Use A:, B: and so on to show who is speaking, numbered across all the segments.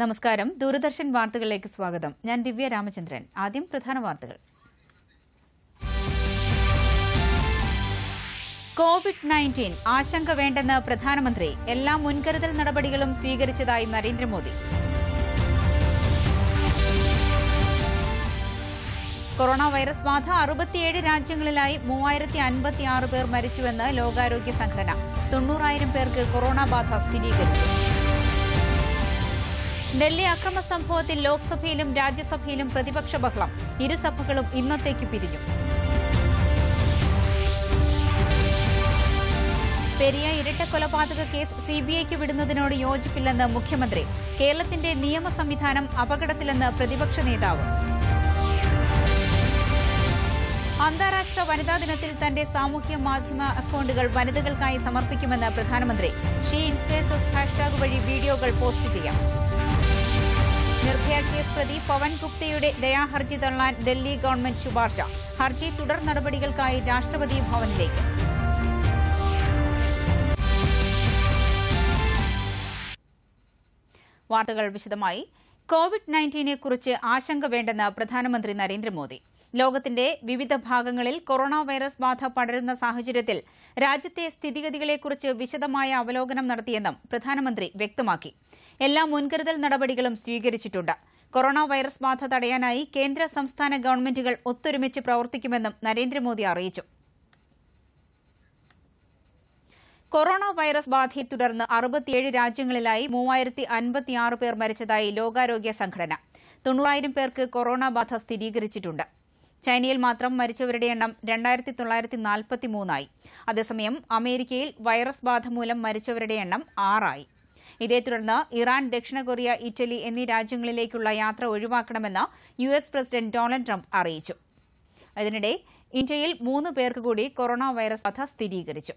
A: നമസ്കാരം ദൂരദർശൻ വാർത്തകളിലേക്ക് സ്വാഗതം ഞാൻ ദിവ്യ രാമചന്ദ്രൻ ആദ്യം പ്രധാന വാർത്തകൾ കോവിഡ് നയൻറ്റീൻ ആശങ്ക വേണ്ടെന്ന് പ്രധാനമന്ത്രി എല്ലാ മുൻകരുതൽ നടപടികളും സ്വീകരിച്ചതായി നരേന്ദ്രമോദി കൊറോണ വൈറസ് ബാധ അറുപത്തിയേഴ് രാജ്യങ്ങളിലായി മൂവായിരത്തി അൻപത്തിയാറ് പേർ മരിച്ചുവെന്ന് ലോകാരോഗ്യ സംഘടന തൊണ്ണൂറായിരം പേർക്ക് കൊറോണ ബാധ സ്ഥിരീകരിച്ചു ഡൽഹി അക്രമ സംഭവത്തിൽ ലോക്സഭയിലും രാജ്യസഭയിലും പ്രതിപക്ഷ ബഹളം ഇരുസഭകളും ഇന്നത്തേക്ക് പിരിഞ്ഞു പെരിയ ഇരട്ട കൊലപാതക കേസ് സിബിഐക്ക് വിടുന്നതിനോട് യോജിപ്പില്ലെന്ന് മുഖ്യമന്ത്രി കേരളത്തിന്റെ നിയമ സംവിധാനം അപകടത്തിലെന്ന് പ്രതിപക്ഷ നേതാവ് അന്താരാഷ്ട്ര വനിതാ ദിനത്തിൽ തന്റെ സാമൂഹ്യ മാധ്യമ അക്കൌണ്ടുകൾ വനിതകൾക്കായി സമർപ്പിക്കുമെന്ന് പ്രധാനമന്ത്രി ഷീ ഇൻസ്പേസസ് ഹാഷ്ടാഗ് വഴി വീഡിയോകൾ പോസ്റ്റ് ചെയ്യാം നിർഭയ കേസ് പ്രതി പവൻ ഗുപ്തയുടെ ദയാഹർജി തള്ളാൻ ഡൽഹി ഗവൺമെന്റ് ശുപാർശ ഹർജി തുടർ നടപടികൾക്കായി രാഷ്ട്രപതി ഭവനിലേക്ക് വാർത്തകൾ വിശദമായി കോവിഡ് നയൻറ്റീനെക്കുറിച്ച് ആശങ്ക വേണ്ടെന്ന് പ്രധാനമന്ത്രി നരേന്ദ്രമോദി ലോകത്തിന്റെ വിവിധ ഭാഗങ്ങളിൽ കൊറോണ വൈറസ് ബാധ പടരുന്ന സാഹചര്യത്തിൽ രാജ്യത്തെ സ്ഥിതിഗതികളെക്കുറിച്ച് വിശദമായ അവലോകനം നടത്തിയെന്നും പ്രധാനമന്ത്രി വ്യക്തമാക്കി എല്ലാ മുൻകരുതൽ നടപടികളും സ്വീകരിച്ചിട്ടുണ്ട് കൊറോണ വൈറസ് ബാധ തടയാനായി കേന്ദ്ര സംസ്ഥാന ഗവൺമെന്റുകൾ ഒത്തൊരുമിച്ച് പ്രവർത്തിക്കുമെന്നും നരേന്ദ്രമോദി അറിയിച്ചു കൊറോണ വൈറസ് ബാധയെ തുടർന്ന് അറുപത്തിയേഴ് രാജ്യങ്ങളിലായി മൂവായിരത്തി അൻപത്തിയാറ് പേർ മരിച്ചതായി ലോകാരോഗ്യ സംഘടന തൊണ്ണൂറായിരം പേർക്ക് കൊറോണ ബാധ സ്ഥിരീകരിച്ചിട്ടുണ്ട് ചൈനയിൽ മാത്രം മരിച്ചവരുടെ എണ്ണം രണ്ടായിരത്തി തൊള്ളായിരത്തി നാൽപ്പത്തിമൂന്നായി അതേസമയം അമേരിക്കയിൽ വൈറസ് ബാധ മൂലം മരിച്ചവരുടെ എണ്ണം ആറായി ഇതേ തുടർന്ന് ഇറാൻ ദക്ഷിണ കൊറിയ ഇറ്റലി എന്നീ രാജ്യങ്ങളിലേക്കുള്ള യാത്ര ഒഴിവാക്കണമെന്ന് U S president Donald Trump അറിയിച്ചു അതിനിടെ ഇന്ത്യയിൽ മൂന്ന് പേർക്ക് കൂടി കൊറോണ വൈറസ് ബാധ സ്ഥിരീകരിച്ചു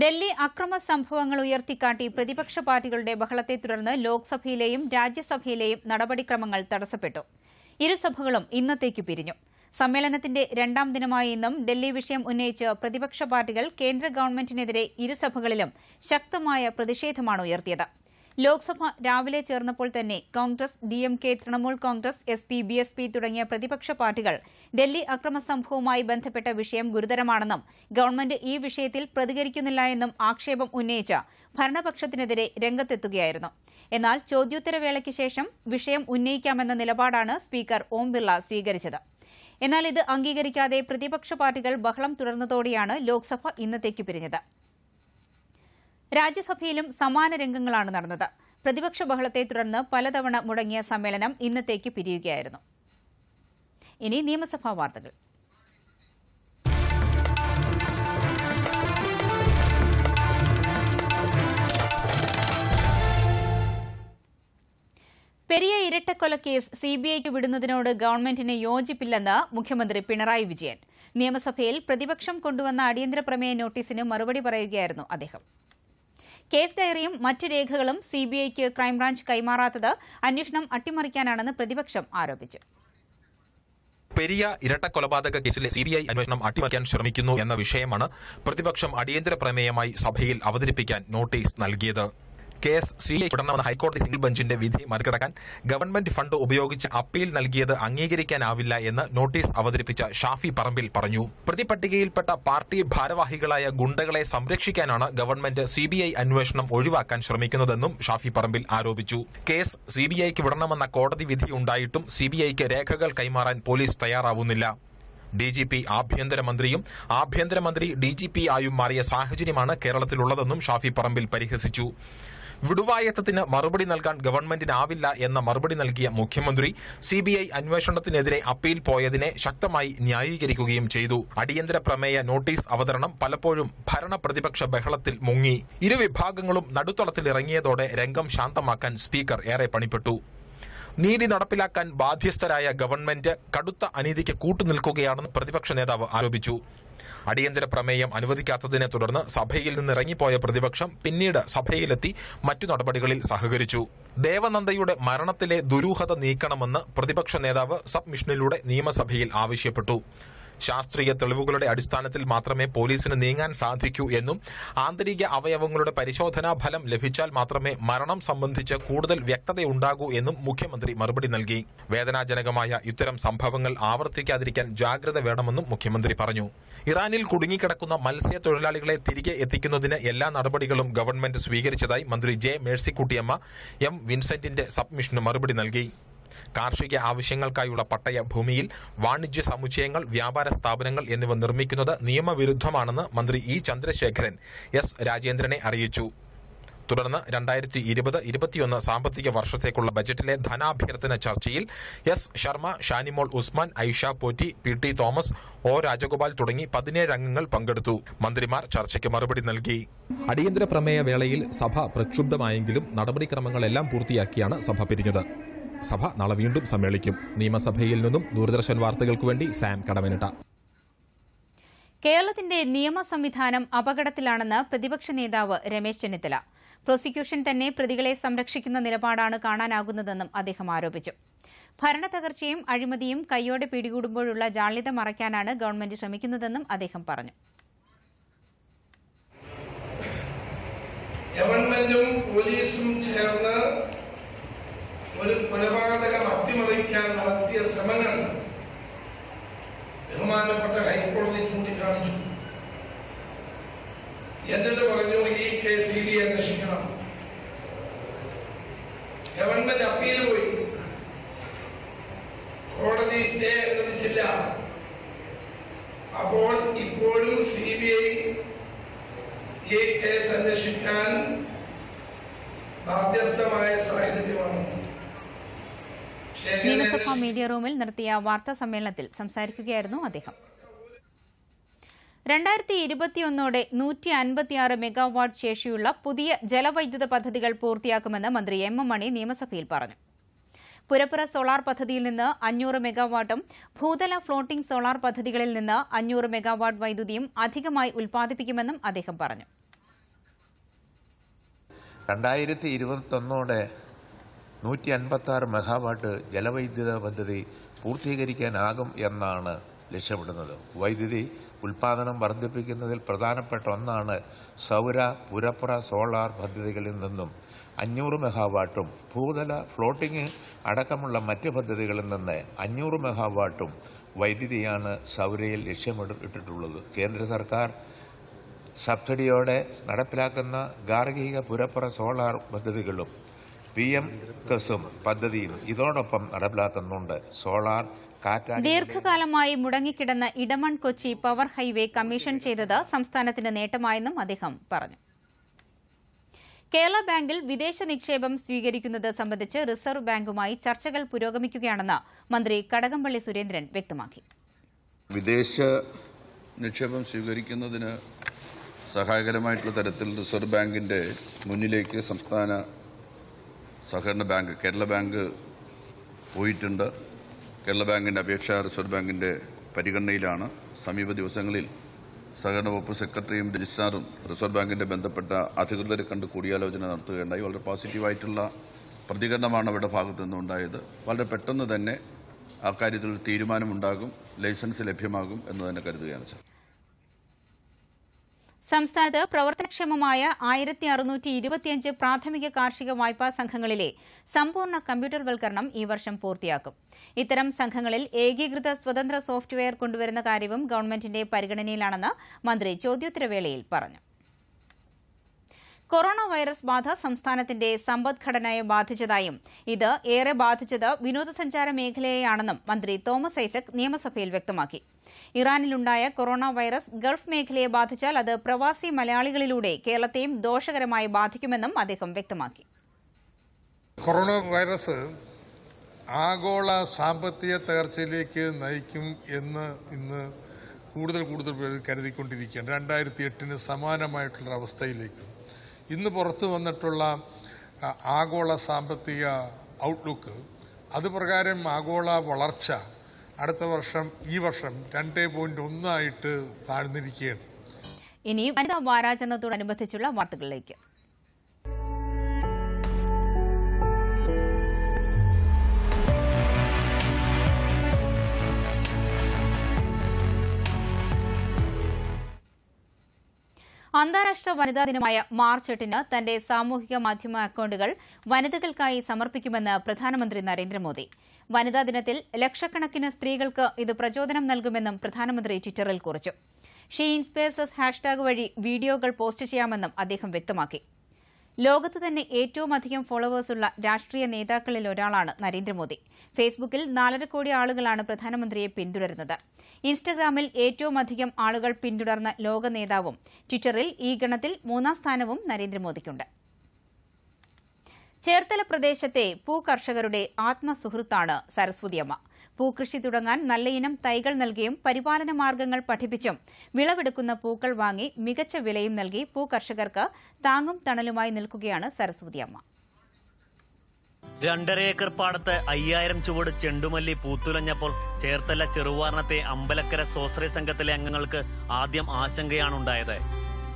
A: ഡൽഹി അക്രമ സംഭവങ്ങൾ ഉയർത്തിക്കാട്ടി പ്രതിപക്ഷ പാർട്ടികളുടെ ബഹളത്തെ തുടർന്ന് ലോക്സഭയിലെയും രാജ്യസഭയിലെയും നടപടിക്രമങ്ങൾ തടസ്സപ്പെട്ടു ഇരുസഭകളും ഇന്നത്തേക്ക് പിരിഞ്ഞു സമ്മേളനത്തിന്റെ രണ്ടാം ദിനമായ ഇന്നും ഡൽഹി വിഷയം ഉന്നയിച്ച് പ്രതിപക്ഷ പാർട്ടികൾ കേന്ദ്ര ഗവൺമെന്റിനെതിരെ ഇരുസഭകളിലും ശക്തമായ പ്രതിഷേധമാണ് ഉയർത്തിയത് ലോക്സഭ രാവിലെ ചേർന്നപ്പോൾ തന്നെ Congress DMK Trinamool Congress S P B S P തുടങ്ങിയ പ്രതിപക്ഷ പാർട്ടികൾ ഡൽഹി അക്രമ സംഭവവുമായി ബന്ധപ്പെട്ട വിഷയം ഗുരുതരമാണെന്നും ഗവൺമെന്റ് ഈ വിഷയത്തിൽ പ്രതികരിക്കുന്നില്ല എന്നും ആക്ഷേപം ഉന്നയിച്ച ഭരണപക്ഷത്തിനെതിരെ രംഗത്തെത്തുകയായിരുന്നു എന്നാൽ ചോദ്യോത്തരവേളയ്ക്ക് ശേഷം വിഷയം ഉന്നയിക്കാമെന്ന നിലപാടാണ് സ്പീക്കർ ഓം ബിർള സ്വീകരിച്ചത് എന്നാൽ ഇത് അംഗീകരിക്കാതെ പ്രതിപക്ഷ പാർട്ടികൾ ബഹളം തുടർന്നതോടെയാണ് ലോക്സഭ ഇന്നത്തേക്ക് പിരിഞ്ഞത് രാജ്യസഭയിലും സമാന രംഗങ്ങളാണ് നടന്നത് പ്രതിപക്ഷ ബഹളത്തെ തുടർന്ന് പലതവണ മുടങ്ങിയ സമ്മേളനം ഇന്നത്തേക്ക് പിരിയുകയായിരുന്നു ഇനി നിയമസഭാ വാർത്തകൾ പെരിയ ഇരട്ടക്കൊലക്കേസ് സിബിഐക്ക് വിടുന്നതിനോട് ഗവൺമെന്റിന് യോജിപ്പില്ലെന്ന് മുഖ്യമന്ത്രി പിണറായി വിജയൻ നിയമസഭയിൽ പ്രതിപക്ഷം കൊണ്ടുവന്ന അടിയന്തര പ്രമേയ നോട്ടീസിന് മറുപടി പറയുകയായിരുന്നു അദ്ദേഹം കേസ് ഡയറിയും മറ്റ് രേഖകളും സിബിഐക്ക് ക്രൈംബ്രാഞ്ച് കൈമാറാത്തത് അന്വേഷണം അട്ടിമറിക്കാനാണെന്ന് പ്രതിപക്ഷം ആരോപിച്ചു
B: പെരിയ ഇരട്ട കൊലപാതക കേസിലെ സി ബി ഐ അന്വേഷണം അട്ടിമറിക്കാൻ ശ്രമിക്കുന്നു എന്ന വിഷയമാണ് പ്രതിപക്ഷം അടിയന്തര പ്രമേയമായി സഭയിൽ അവതരിപ്പിക്കാൻ നോട്ടീസ് നൽകിയത് കേസ് സി ഐ ഹൈക്കോടതി സിംഗിൾ ബെഞ്ചിന്റെ വിധി മറികടക്കാൻ ഗവൺമെന്റ് ഫണ്ട് ഉപയോഗിച്ച് അപ്പീൽ നൽകിയത് അംഗീകരിക്കാനാവില്ല എന്ന് നോട്ടീസ് അവതരിപ്പിച്ച ഷാഫി പറമ്പിൽ പറഞ്ഞു പ്രതിപട്ടികയിൽപ്പെട്ട പാർട്ടി ഭാരവാഹികളായ ഗുണ്ടകളെ സംരക്ഷിക്കാനാണ് ഗവൺമെന്റ് സി അന്വേഷണം ഒഴിവാക്കാൻ ശ്രമിക്കുന്നതെന്നും ഷാഫി പറമ്പിൽ ആരോപിച്ചു കേസ് സി ബി ഐക്ക് വിടണമെന്ന കോടതി വിധി ഉണ്ടായിട്ടും സി ബി ഐക്ക് രേഖകൾ കൈമാറാൻ പോലീസ് തയ്യാറാവുന്നില്ല ഡി ജി പി ആഭ്യന്തരമന്ത്രിയും ആഭ്യന്തരമന്ത്രി ഡി ജി പി ആയും മാറിയ സാഹചര്യമാണ് കേരളത്തിലുള്ളതെന്നും ഷാഫി പറമ്പിൽ പരിഹസിച്ചു വിടുവായത്തത്തിന് മറുപടി നൽകാൻ ഗവൺമെന്റിനാവില്ല എന്ന മറുപടി നൽകിയ മുഖ്യമന്ത്രി സി ബി ഐ അന്വേഷണത്തിനെതിരെ അപ്പീൽ പോയതിനെ ശക്തമായി ന്യായീകരിക്കുകയും ചെയ്തു അടിയന്തര പ്രമേയ നോട്ടീസ് അവതരണം പലപ്പോഴും ഭരണ പ്രതിപക്ഷ ബഹളത്തിൽ മുങ്ങി ഇരുവിഭാഗങ്ങളും നടുത്തളത്തിലിറങ്ങിയതോടെ രംഗം ശാന്തമാക്കാൻ സ്പീക്കർ ഏറെ പണിപ്പെട്ടു നീതി നടപ്പിലാക്കാൻ ബാധ്യസ്ഥരായ ഗവൺമെന്റ് കടുത്ത അനീതിക്ക് കൂട്ടുനിൽക്കുകയാണെന്ന് പ്രതിപക്ഷ നേതാവ് ആരോപിച്ചു അടിയന്തര പ്രമേയം അനുവദിക്കാത്തതിനെ തുടർന്ന് സഭയിൽ നിന്ന് ഇറങ്ങിപ്പോയ പ്രതിപക്ഷം പിന്നീട് സഭയിലെത്തി മറ്റു നടപടികളിൽ സഹകരിച്ചു ദേവനന്ദയുടെ മരണത്തിലെ ദുരൂഹത നീക്കണമെന്ന് പ്രതിപക്ഷ നേതാവ് സബ്മിഷനിലൂടെ നിയമസഭയിൽ ആവശ്യപ്പെട്ടു ശാസ്ത്രീയ തെളിവുകളുടെ അടിസ്ഥാനത്തിൽ മാത്രമേ പോലീസിന് നീങ്ങാൻ സാധിക്കൂ എന്നും ആന്തരിക അവയവങ്ങളുടെ പരിശോധനാ ഫലം ലഭിച്ചാൽ മാത്രമേ മരണം സംബന്ധിച്ച് കൂടുതൽ വ്യക്തതയുണ്ടാകൂ എന്നും മുഖ്യമന്ത്രി മറുപടി നൽകി വേദനാജനകമായ ഇത്തരം സംഭവങ്ങൾ ആവർത്തിക്കാതിരിക്കാൻ ജാഗ്രത വേണമെന്നും മുഖ്യമന്ത്രി പറഞ്ഞു ഇറാനിൽ കുടുങ്ങിക്കിടക്കുന്ന മത്സ്യത്തൊഴിലാളികളെ തിരികെ എത്തിക്കുന്നതിന് എല്ലാ നടപടികളും ഗവൺമെന്റ് സ്വീകരിച്ചതായി മന്ത്രി ജെ മേഴ്സിക്കുട്ടിയമ്മ എം വിൻസെന്റിന്റെ സബ്മിഷന് മറുപടി നൽകി കാർഷിക ആവശ്യങ്ങൾക്കായുള്ള പട്ടയ ഭൂമിയിൽ വാണിജ്യ സമുച്ചയങ്ങൾ വ്യാപാര സ്ഥാപനങ്ങൾ എന്നിവ നിർമ്മിക്കുന്നത് നിയമവിരുദ്ധമാണെന്ന് മന്ത്രി ഇ ചന്ദ്രശേഖരൻ എസ് രാജേന്ദ്രനെ അറിയിച്ചു തുടർന്ന് രണ്ടായിരത്തി ഇരുപത് ഇരുപത്തിയൊന്ന് സാമ്പത്തിക വർഷത്തേക്കുള്ള ബജറ്റിലെ ധനാഭ്യർത്ഥന ചർച്ചയിൽ S Sharma Shanimol Usman Aisha Potty P T Thomas O Rajagopal തുടങ്ങി പതിനേഴ് അംഗങ്ങൾ പങ്കെടുത്തു മന്ത്രിമാർ ചർച്ചയ്ക്ക് മറുപടി നൽകി അടിയന്തര പ്രമേയ വേളയിൽ സഭ പ്രക്ഷുബ്ധമായെങ്കിലും നടപടിക്രമങ്ങളെല്ലാം പൂർത്തിയാക്കിയാണ് സഭ പിരിഞ്ഞത് സഭ നാളെ വീണ്ടും സമ്മേളിക്കും നിയമസഭയിൽ നിന്നും ദൂരദർശൻ വാർത്തകൾക്കു വേണ്ടി സാം കടമനിട്ട
A: കേരളത്തിന്റെ നിയമ സംവിധാനം അപകടത്തിലാണെന്ന് പ്രതിപക്ഷ നേതാവ് രമേശ് ചെന്നിത്തല പ്രോസിക്യൂഷൻ തന്നെ പ്രതികളെ സംരക്ഷിക്കുന്ന നിലപാടാണ് കാണാനാകുന്നതെന്നും അദ്ദേഹം ആരോപിച്ചു ഭരണതകർച്ചയും അഴിമതിയും കൈയോടെ പിടികൂടുമ്പോഴുള്ള ജാള്യത മറയ്ക്കാനാണ് ഗവൺമെന്റ് ശ്രമിക്കുന്നതെന്നും അദ്ദേഹം പറഞ്ഞു
C: ഗവൺമെന്റും പോലീസും ചേർന്ന് ഒരു
B: കൊലപാതകം അട്ടിമറിക്കാൻ നടത്തിയ ശ്രമങ്ങൾ ബഹുമാനപ്പെട്ട ഹൈക്കോടതി ചൂണ്ടിക്കാണിച്ചു എന്നിട്ട് പറഞ്ഞു ഈ
D: കേസ് സി ബി ഐ അന്വേഷിക്കണം ഗവൺമെന്റ് അപ്പീൽ പോയി
C: കോടതി സ്റ്റേ അനുവദിച്ചില്ല അപ്പോൾ ഇപ്പോഴും സി ബി ഐ ഈ കേസ്
D: അന്വേഷിക്കാൻ ബാധ്യസ്ഥമായ സാഹചര്യമാണ് നിയമസഭാ
A: മീഡിയ റൂമിൽ നടത്തിയ വാർത്താ സമ്മേളനത്തിൽ സംസാരിക്കുകയായിരുന്നു അദ്ദേഹം രണ്ടായിരത്തി ഇരുപത്തിയൊന്നോടെ നൂറ്റി അൻപത്തിയാറ് മെഗാവാട്ട് ശേഷിയുള്ള പുതിയ ജലവൈദ്യുത പദ്ധതികൾ പൂർത്തിയാക്കുമെന്ന് മന്ത്രി എം എം മണി നിയമസഭയിൽ പറഞ്ഞു പുരപ്പുറ സോളാർ പദ്ധതിയിൽ നിന്ന് അഞ്ഞൂറ് മെഗാവാട്ടും ഭൂതല ഫ്ലോട്ടിംഗ് സോളാർ പദ്ധതികളിൽ നിന്ന് അഞ്ഞൂറ് മെഗാവാട്ട് വൈദ്യുതിയും അധികമായി ഉൽപ്പാദിപ്പിക്കുമെന്നും അദ്ദേഹം പറഞ്ഞു
B: രണ്ടായിരത്തി ഇരുപത്തൊന്നോടെ നൂറ്റി അൻപത്തി മെഗാവാട്ട് ജലവൈദ്യുത പദ്ധതി പൂർത്തീകരിക്കാനാകും എന്നാണ് ലക്ഷ്യമിടുന്നത് വൈദ്യുതി ഉൽപാദനം വർദ്ധിപ്പിക്കുന്നതിൽ പ്രധാനപ്പെട്ട ഒന്നാണ് സൗര പുരപ്പുറ സോളാർ പദ്ധതികളിൽ നിന്നും അഞ്ഞൂറ് മെഗാവാട്ടും ഭൂതല ഫ്ലോട്ടിംഗ് അടക്കമുള്ള മറ്റ് പദ്ധതികളിൽ നിന്ന് അഞ്ഞൂറ് മെഗാവാട്ടും വൈദ്യുതിയാണ് സൗരയിൽ ലക്ഷ്യമിട്ടിട്ടുള്ളത് കേന്ദ്ര സർക്കാർ സബ്സിഡിയോടെ നടപ്പിലാക്കുന്ന ഗാർഹിക പുരപ്പുറ സോളാർ പദ്ധതികളും പി എം കസും പദ്ധതിയിൽ ഇതോടൊപ്പം നടപ്പിലാക്കുന്നുണ്ട് സോളാർ
A: ദീർഘകാലമായി മുടങ്ങിക്കിടന്ന Edamon Kochi power highway commission ചെയ്തത് സംസ്ഥാനത്തിന്റെ നേട്ടമായെന്നും അദ്ദേഹം പറഞ്ഞു കേരള ബാങ്കിൽ വിദേശ നിക്ഷേപം സ്വീകരിക്കുന്നത് സംബന്ധിച്ച് റിസർവ് ബാങ്കുമായി ചർച്ചകൾ പുരോഗമിക്കുകയാണെന്ന് മന്ത്രി കടകംപള്ളി സുരേന്ദ്രൻ വ്യക്തമാക്കി
C: വിദേശ
D: നിക്ഷേപം സ്വീകരിക്കുന്നതിന് സഹായകരമായിട്ടുള്ള തരത്തിൽ റിസർവ് ബാങ്കിന്റെ മുന്നിലേക്ക് സംസ്ഥാന സഹകരണ ബാങ്ക് കേരള ബാങ്ക് പോയിട്ടുണ്ട് കേരള ബാങ്കിൻ്റെ അപേക്ഷ റിസർവ് ബാങ്കിൻ്റെ പരിഗണനയിലാണ് സമീപ ദിവസങ്ങളിൽ സഹകരണ വകുപ്പ് സെക്രട്ടറിയും രജിസ്ട്രാറും റിസർവ് ബാങ്കിൻ്റെ ബന്ധപ്പെട്ട അധികൃതരെ കണ്ട് കൂടിയാലോചന നടത്തുകയുണ്ടായി വളരെ പോസിറ്റീവായിട്ടുള്ള പ്രതികരണമാണ് അവരുടെ ഭാഗത്തു നിന്നുണ്ടായത് വളരെ പെട്ടെന്ന് തന്നെ അക്കാര്യത്തിൽ തീരുമാനമുണ്ടാകും ലൈസൻസ് ലഭ്യമാകും എന്ന് തന്നെ
C: കരുതുകയാണ് സാർ
A: സംസ്ഥാനത്ത് പ്രവർത്തനക്ഷമമായ ആയിരത്തി അറുനൂറ്റി ഇരുപത്തിയഞ്ച് പ്രാഥമിക കാർഷിക വായ്പാ സംഘങ്ങളിലെ സമ്പൂർണ്ണ കമ്പ്യൂട്ടർവൽക്കരണം ഈ വർഷം പൂർത്തിയാക്കും ഇത്തരം സംഘങ്ങളിൽ ഏകീകൃത സ്വതന്ത്ര സോഫ്റ്റ്വെയർ കൊണ്ടുവരുന്ന കാര്യവും ഗവൺമെന്റിന്റെ പരിഗണനയിലാണെന്ന് മന്ത്രി ചോദ്യോത്തരവേളയിൽ പറഞ്ഞു കൊറോണ വൈറസ് ബാധ സംസ്ഥാനത്തിന്റെ സമ്പദ്ഘടനയെ ബാധിച്ചതായും ഇത് ഏറെ ബാധിച്ചത് വിനോദസഞ്ചാര മേഖലയെയാണെന്നും മന്ത്രി തോമസ് ഐസക് നിയമസഭയിൽ വ്യക്തമാക്കി ഇറാനിലുണ്ടായ കൊറോണ വൈറസ് ഗൾഫ് മേഖലയെ ബാധിച്ചാൽ അത് പ്രവാസി മലയാളികളിലൂടെ കേരളത്തെയും ദോഷകരമായി ബാധിക്കുമെന്നും അദ്ദേഹം വ്യക്തമാക്കി
E: കൊറോണ വൈറസ് ആഗോള സാമ്പത്തിക തകർച്ചയിലേക്ക് നയിക്കും എന്ന് ഇന്ന് കൂടുതൽ കൂടുതൽ പേർ കരുതിക്കൊണ്ടിരിക്കുകയാണ് രണ്ടായിരത്തി എട്ടിന് സമാനമായിട്ടുള്ള അവസ്ഥയിലേക്ക് ഇന്ന് പുറത്തു വന്നിട്ടുള്ള ആഗോള സാമ്പത്തിക ഔട്ട്ലുക്ക് അത് പ്രകാരം ആഗോള വളർച്ച അടുത്ത വർഷം ഈ വർഷം രണ്ടേ പോയിന്റ് ഒന്നായിട്ട് താഴ്ന്നിരിക്കുകയാണ്
A: ഇനി വനിതാ വാരാചരണത്തോടനുബന്ധിച്ചുള്ള വാർത്തകളിലേക്ക് അന്താരാഷ്ട്ര വനിതാ ദിനമായ മാർച്ച് എട്ടിന് തന്റെ സാമൂഹിക മാധ്യമ അക്കൌണ്ടുകൾ വനിതകൾക്കായി സമർപ്പിക്കുമെന്ന് പ്രധാനമന്ത്രി നരേന്ദ്രമോദി വനിതാ ദിനത്തിൽ ലക്ഷക്കണക്കിന് സ്ത്രീകൾക്ക് ഇത് പ്രചോദനം നൽകുമെന്നും പ്രധാനമന്ത്രി ട്വിറ്ററിൽ കുറിച്ചു ഷീ ഇൻസ്പേഴ്സസ് ഹാഷ്ടാഗ് വഴി വീഡിയോകൾ പോസ്റ്റ് ചെയ്യാമെന്നും അദ്ദേഹം വ്യക്തമാക്കി ലോകത്ത് തന്നെ ഏറ്റവും അധികം ഫോളോവേഴ്സുള്ള രാഷ്ട്രീയ നേതാക്കളിൽ ഒരാളാണ് നരേന്ദ്രമോദി ഫേസ്ബുക്കിൽ നാലര കോടി ആളുകളാണ് പ്രധാനമന്ത്രിയെ പിന്തുടരുന്നത് ഇൻസ്റ്റഗ്രാമിൽ ഏറ്റവും അധികം ആളുകൾ പിന്തുടർന്ന ലോക നേതാവും ട്വിറ്ററിൽ ഈ ഗണത്തിൽ മൂന്നാം സ്ഥാനവും നരേന്ദ്രമോദിക്കുണ്ട് ചേർത്തല പ്രദേശത്തെ പൂകർഷകരുടെ ആത്മസുഹൃത്താണ് സരസ്വതിയമ്മ പൂക്കൃഷി തുടങ്ങാൻ നല്ലയിനം തൈകൾ നൽകിയും പരിപാലന മാർഗങ്ങൾ പഠിപ്പിച്ചും വിളവെടുക്കുന്ന പൂക്കൾ വാങ്ങി മികച്ച വിലയും നൽകി കർഷകർക്ക് താങ്ങും തണലുമായി നിൽക്കുകയാണ് സരസ്വതിയമ്മ അമ്മ
C: രണ്ടര ഏക്കർ പാടത്ത് അയ്യായിരം ചുവട് ചെണ്ടുമല്ലി പൂത്തുലഞ്ഞപ്പോൾ ചേർത്തല ചെറുവാർണത്തെ അമ്പലക്കര സ്വാശ്രയ സംഘത്തിലെ അംഗങ്ങൾക്ക് ആദ്യം ആശങ്കയാണുണ്ടായത്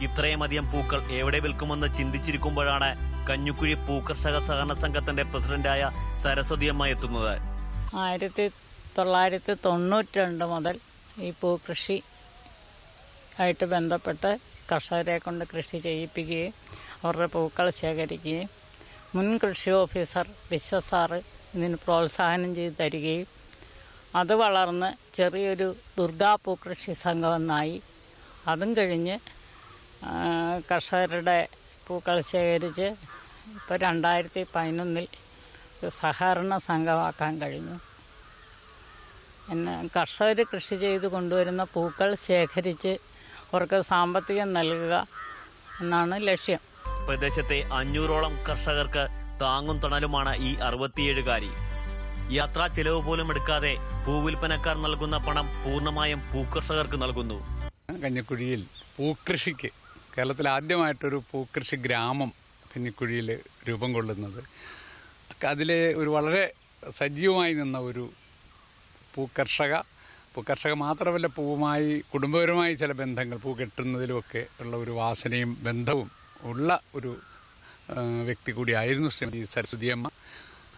C: ഇത്രയുമധികം പൂക്കൾ എവിടെ വിൽക്കുമെന്ന് ചിന്തിച്ചിരിക്കുമ്പോഴാണ് കഞ്ഞുക്കുഴി പൂക്കർഷക സഹകരണ സംഘത്തിന്റെ പ്രസിഡന്റായ സരസ്വതിയമ്മ എത്തുന്നത്
D: ആയിരത്തി തൊള്ളായിരത്തി തൊണ്ണൂറ്റി രണ്ട് മുതൽ ഈ പൂക്കൃഷി ആയിട്ട് ബന്ധപ്പെട്ട് കർഷകരെ കൊണ്ട് കൃഷി ചെയ്യിപ്പിക്കുകയും അവരുടെ പൂക്കൾ ശേഖരിക്കുകയും മുൻ കൃഷി ഓഫീസർ വിശ്വസാറ് ഇതിന് പ്രോത്സാഹനം ചെയ്തു തരികയും അത് വളർന്ന് ചെറിയൊരു ദുർഗാ പൂക്കൃഷി സംഘമെന്നായി അതും കഴിഞ്ഞ് കർഷകരുടെ പൂക്കൾ ശേഖരിച്ച് ഇപ്പോൾ രണ്ടായിരത്തി പതിനൊന്നിൽ സഹകരണ സംഘമാക്കാൻ കഴിഞ്ഞു പിന്നെ കർഷകർ കൃഷി ചെയ്ത് കൊണ്ടുവരുന്ന പൂക്കൾ ശേഖരിച്ച് അവർക്ക് സാമ്പത്തികം നൽകുക എന്നാണ് ലക്ഷ്യം
C: പ്രദേശത്തെ അഞ്ഞൂറോളം കർഷകർക്ക് താങ്ങും തണലുമാണ് ഈ അറുപത്തിയേഴുകാരി യാത്രാ ചെലവ് പോലും എടുക്കാതെ പൂവിൽപ്പനക്കാർ നൽകുന്ന പണം പൂർണ്ണമായും പൂക്കർഷകർക്ക് നൽകുന്നു കഞ്ഞിക്കുഴിയിൽ പൂക്കൃഷിക്ക് കേരളത്തിൽ ആദ്യമായിട്ടൊരു പൂക്കൃഷി ഗ്രാമം കഞ്ഞിക്കുഴിയിൽ രൂപം കൊള്ളുന്നത് അതിലെ ഒരു വളരെ സജീവമായി നിന്ന ഒരു പൂക്കർഷക പൂക്കർഷക മാത്രമല്ല പൂവുമായി കുടുംബപരമായി ചില ബന്ധങ്ങൾ പൂ കെട്ടുന്നതിലുമൊക്കെ ഉള്ള ഒരു വാസനയും ബന്ധവും ഉള്ള ഒരു വ്യക്തി കൂടിയായിരുന്നു ശ്രീമതി സരസ്വതിയമ്മ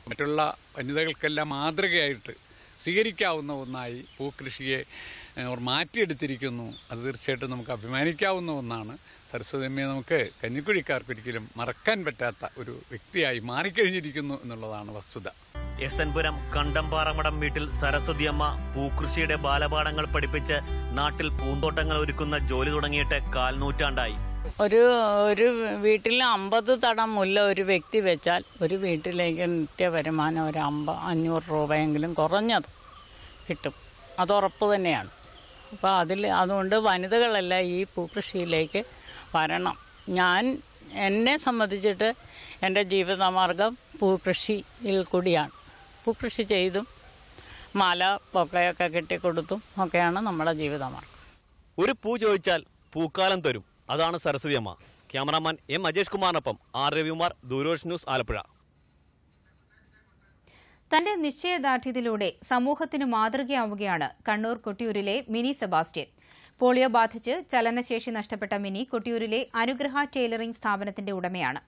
C: മറ്റുള്ള വനിതകൾക്കെല്ലാം മാതൃകയായിട്ട് സ്വീകരിക്കാവുന്ന ഒന്നായി പൂക്കൃഷിയെ അവർ മാറ്റിയെടുത്തിരിക്കുന്നു അത് തീർച്ചയായിട്ടും നമുക്ക് അഭിമാനിക്കാവുന്ന ഒന്നാണ് സരസ്വതിയമ്മയെ നമുക്ക് കഞ്ഞിക്കുഴിക്കാർക്കൊരിക്കലും മറക്കാൻ പറ്റാത്ത ഒരു വ്യക്തിയായി മാറിക്കഴിഞ്ഞിരിക്കുന്നു എന്നുള്ളതാണ് വസ്തുത എസ് എൻപുരം കണ്ടംപാറമടം വീട്ടിൽ സരസ്വതിയമ്മ പൂക്കൃഷിയുടെ ബാലപാഠങ്ങൾ പഠിപ്പിച്ച് നാട്ടിൽ പൂന്തോട്ടങ്ങൾ ഒരുക്കുന്ന ജോലി തുടങ്ങിയിട്ട് കാൽനൂറ്റാണ്ടായി
D: ഒരു ഒരു വീട്ടിൽ അമ്പത് തടം മുല്ല ഒരു വ്യക്തി വെച്ചാൽ ഒരു വീട്ടിലേക്ക് നിത്യ വരുമാനം ഒരു അമ്പ അഞ്ഞൂറ് രൂപയെങ്കിലും കുറഞ്ഞത് കിട്ടും അത് ഉറപ്പ് തന്നെയാണ് അപ്പോൾ അതിൽ അതുകൊണ്ട് വനിതകളെല്ലാം ഈ പൂക്കൃഷിയിലേക്ക് വരണം ഞാൻ എന്നെ സംബന്ധിച്ചിട്ട് എൻ്റെ ജീവിതമാർഗം പൂക്കൃഷിയിൽ കൂടിയാണ് പൂക്കൃഷി ചെയ്തും മല പൊക്കയൊക്കെ കെട്ടിക്കൊടുത്തും ഒക്കെയാണ് നമ്മുടെ ജീവിതമാർഗം
C: ഒരു പൂ ചോദിച്ചാൽ പൂക്കാലം തരും അതാണ് സരസ്വതി അമ്മ ക്യാമറാമാൻ എം അജേഷ് കുമാറിനൊപ്പം ആർ രവികുമാർ ദൂരദർശൻ ന്യൂസ് ആലപ്പുഴ
A: തന്റെ നിശ്ചയദാർഢ്യത്തിലൂടെ സമൂഹത്തിന് മാതൃകയാവുകയാണ് കണ്ണൂർ കൊട്ടിയൂരിലെ മിനി സെബാസ്റ്റ്യൻ പോളിയോ ബാധിച്ച് ചലനശേഷി നഷ്ടപ്പെട്ട മിനി കൊട്ടിയൂരിലെ അനുഗ്രഹ ടൈലറിംഗ് സ്ഥാപനത്തിന്റെ ഉടമയാണ്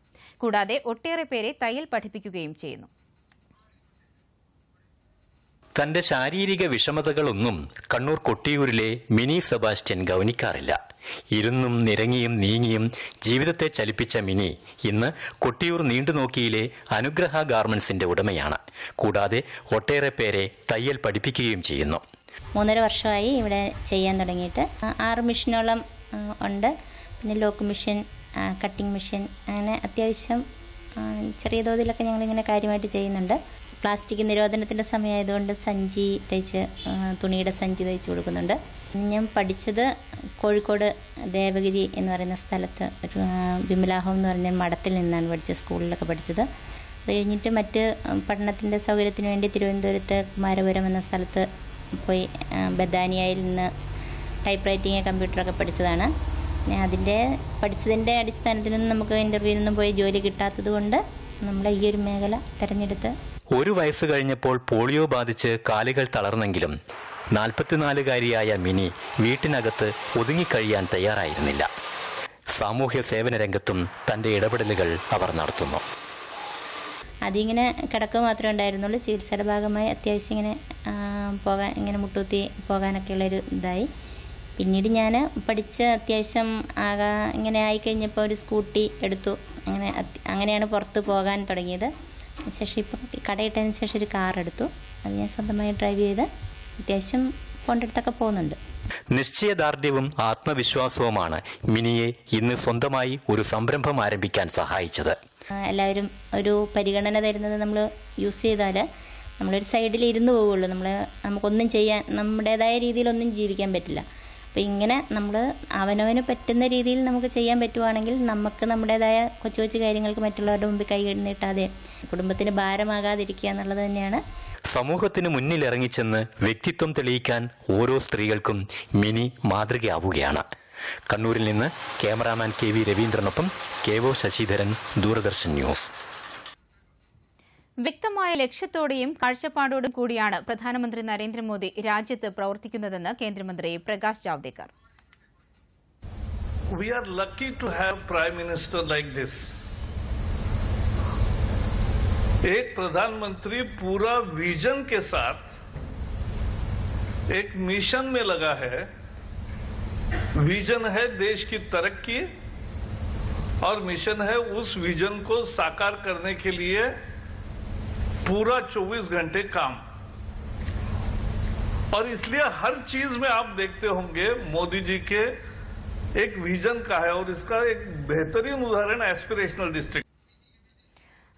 A: കൂടാതെ ഒട്ടേറെ പേരെ തയ്യൽ പഠിപ്പിക്കുകയും ചെയ്യുന്നു
E: തന്റെ ശാരീരിക വിഷമതകളൊന്നും കണ്ണൂർ കൊട്ടിയൂരിലെ മിനി സെബാസ്റ്റ്യൻ ഗൗനിക്കാറില്ല ഇരുന്നും നിരങ്ങിയും നീങ്ങിയും ജീവിതത്തെ ചലിപ്പിച്ച മിനി ഇന്ന് കൊട്ടിയൂർ നീണ്ടുനോക്കിയിലെ അനുഗ്രഹ ഗാർമെന്റ്സിന്റെ ഉടമയാണ് കൂടാതെ ഒട്ടേറെ പേരെ തയ്യൽ പഠിപ്പിക്കുകയും ചെയ്യുന്നു
F: മൂന്നര വർഷമായി ഇവിടെ ചെയ്യാൻ തുടങ്ങിയിട്ട് ആറ് മെഷീനോളം ഉണ്ട് പിന്നെ ലോക്ക് മെഷീൻ കട്ടിംഗ് മെഷീൻ അങ്ങനെ അത്യാവശ്യം ചെറിയ തോതിലൊക്കെ ഞങ്ങളിങ്ങനെ കാര്യമായിട്ട് ചെയ്യുന്നുണ്ട് പ്ലാസ്റ്റിക് നിരോധനത്തിൻ്റെ സമയമായതുകൊണ്ട് സഞ്ചി തയ്ച്ച് തുണിയുടെ സഞ്ചി തയ്ച്ച് കൊടുക്കുന്നുണ്ട് ഞാൻ പഠിച്ചത് കോഴിക്കോട് ദേവഗിരി എന്ന് പറയുന്ന സ്ഥലത്ത് ഒരു വിമലാഹം എന്ന് പറഞ്ഞ മഠത്തിൽ നിന്നാണ് പഠിച്ചത് സ്കൂളിലൊക്കെ പഠിച്ചത് അത് കഴിഞ്ഞിട്ട് മറ്റ് പഠനത്തിൻ്റെ സൗകര്യത്തിന് വേണ്ടി തിരുവനന്തപുരത്ത് കുമാരപുരം എന്ന സ്ഥലത്ത് പോയി ബദാനിയയിൽ നിന്ന് ടൈപ്പ് റൈറ്റിങ് കമ്പ്യൂട്ടറൊക്കെ പഠിച്ചതാണ് അതിൻ്റെ പഠിച്ചതിൻ്റെ അടിസ്ഥാനത്തിലൊന്നും നമുക്ക് ഇൻ്റർവ്യൂവിനൊന്നും പോയി ജോലി കിട്ടാത്തത് കൊണ്ട് നമ്മളെ ഈ ഒരു മേഖല തിരഞ്ഞെടുത്ത്
E: ഒരു വയസ്സ് കഴിഞ്ഞപ്പോൾ പോളിയോ ബാധിച്ച് കാലുകൾ തളർന്നെങ്കിലും നാൽപ്പത്തിനാലുകാരിയായ മിനി വീട്ടിനകത്ത് ഒതുങ്ങിക്കഴിയാൻ തയ്യാറായിരുന്നില്ല സാമൂഹ്യ സേവന രംഗത്തും തന്റെ ഇടപെടലുകൾ അവർ നടത്തുന്നു
F: അതിങ്ങനെ കിടക്കുക മാത്രമേ ഉണ്ടായിരുന്നുള്ളൂ ചികിത്സയുടെ ഭാഗമായി അത്യാവശ്യം ഇങ്ങനെ പോകാൻ ഇങ്ങനെ പോകാനൊക്കെയുള്ള ഒരു ഇതായി പിന്നീട് ഞാൻ പഠിച്ച അത്യാവശ്യം ആകാ ഇങ്ങനെ ആയിക്കഴിഞ്ഞപ്പോൾ ഒരു സ്കൂട്ടി എടുത്തു അങ്ങനെ അങ്ങനെയാണ് പുറത്ത് പോകാൻ തുടങ്ങിയത് ശേഷം ഇപ്പം കടയിട്ടതിന് ശേഷം ഒരു കാർ എടുത്തു അത് ഞാൻ സ്വന്തമായി ഡ്രൈവ് ചെയ്ത് അത്യാവശ്യം പോകേണ്ടടുത്തൊക്കെ പോകുന്നുണ്ട്
E: നിശ്ചയദാർഢ്യവും ആത്മവിശ്വാസവുമാണ് മിനിയെ ഇന്ന് സ്വന്തമായി ഒരു സംരംഭം ആരംഭിക്കാൻ സഹായിച്ചത്
F: എല്ലാവരും ഒരു പരിഗണന തരുന്നത് നമ്മൾ യൂസ് ചെയ്താൽ നമ്മളൊരു സൈഡിൽ ഇരുന്ന് പോവുള്ളൂ നമ്മൾ നമുക്കൊന്നും ചെയ്യാൻ നമ്മുടേതായ രീതിയിലൊന്നും ജീവിക്കാൻ പറ്റില്ല അപ്പം ഇങ്ങനെ നമ്മൾ അവനവന് പറ്റുന്ന രീതിയിൽ നമുക്ക് ചെയ്യാൻ പറ്റുവാണെങ്കിൽ നമുക്ക് നമ്മുടേതായ കൊച്ചു കൊച്ചു കാര്യങ്ങൾക്ക് മറ്റുള്ളവരുടെ മുമ്പിൽ കൈ നീട്ടാതെ കുടുംബത്തിന് ഭാരമാകാതിരിക്കുക എന്നുള്ളത് തന്നെയാണ്
E: സമൂഹത്തിന് മുന്നിലിറങ്ങിച്ചെന്ന് വ്യക്തിത്വം തെളിയിക്കാൻ ഓരോ സ്ത്രീകൾക്കും മിനി മാതൃകയാവുകയാണ് കണ്ണൂരിൽ നിന്ന് ക്യാമറാമാൻ കെ വി രവീന്ദ്രനൊപ്പം K O Sasidharan Doordarshan news
A: विक्तമായ ലക്ഷ്യതടയയും കാഴ്ച്ചപാടോട് കൂടിയാണ് പ്രധാനമന്ത്രി നരേന്ദ്ര മോദി രാജ്യത്തെ പ്രവർത്തിക്കുന്നതെന്ന് കേന്ദ്രമന്ത്രി Prakash Javadekar.
C: We are lucky to have prime minister like this. એક प्रधानमंत्री पूरा विजन के साथ एक मिशन में लगा है विजन है देश की तरक्की और मिशन है उस विजन को साकार करने के लिए पूरा 24 घंटे काम और इसलिए हर चीज में आप देखते होंगे मोदी जी के एक विजन का है और इसका एक बेहतरीन उदाहरण एस्पिरेशनल डिस्ट्रिक्ट